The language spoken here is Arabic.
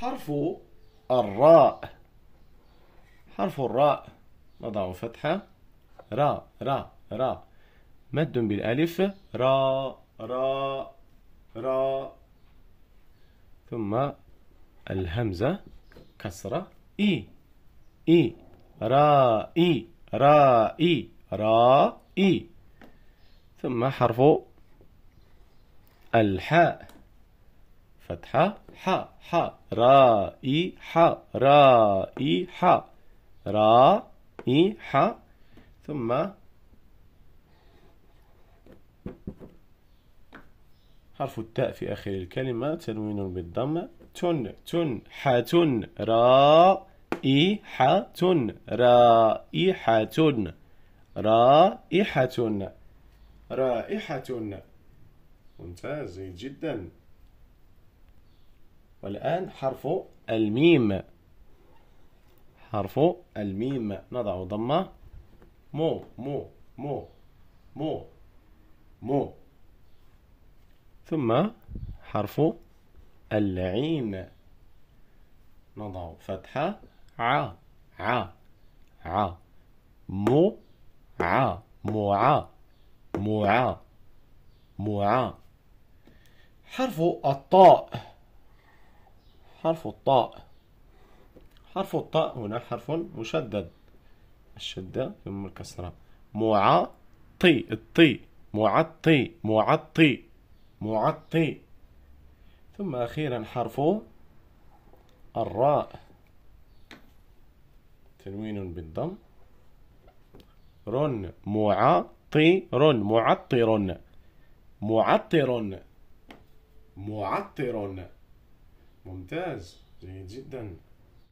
حرف الراء حرف الراء نضع فتحة را را را مد بالألف را را را ثم الهمزة كسرة إي إي را إي را إي را إي ثم حرف الحاء فتحة ح ح را إي ح را إي ح را إي ح ثم حرف التاء في آخر الكلمة تنوين بالضم تن تن حاتن را رائحة رائحة رائحة رائحة ممتاز جدا والآن حرف الميم حرف الميم نضع ضمة مو مو مو مو مو ثم حرف العين نضع فتحة ع ع ع مو ع موعى موعى موعى حرف الطاء حرف الطاء حرف الطاء هنا حرف مشدد الشدة ثم الكسرة معطي الطي معطي معطي معطي ثم أخيرا حرف الراء تنوين بالضم رن معطر معطر معطر معطر ممتاز جيد جدا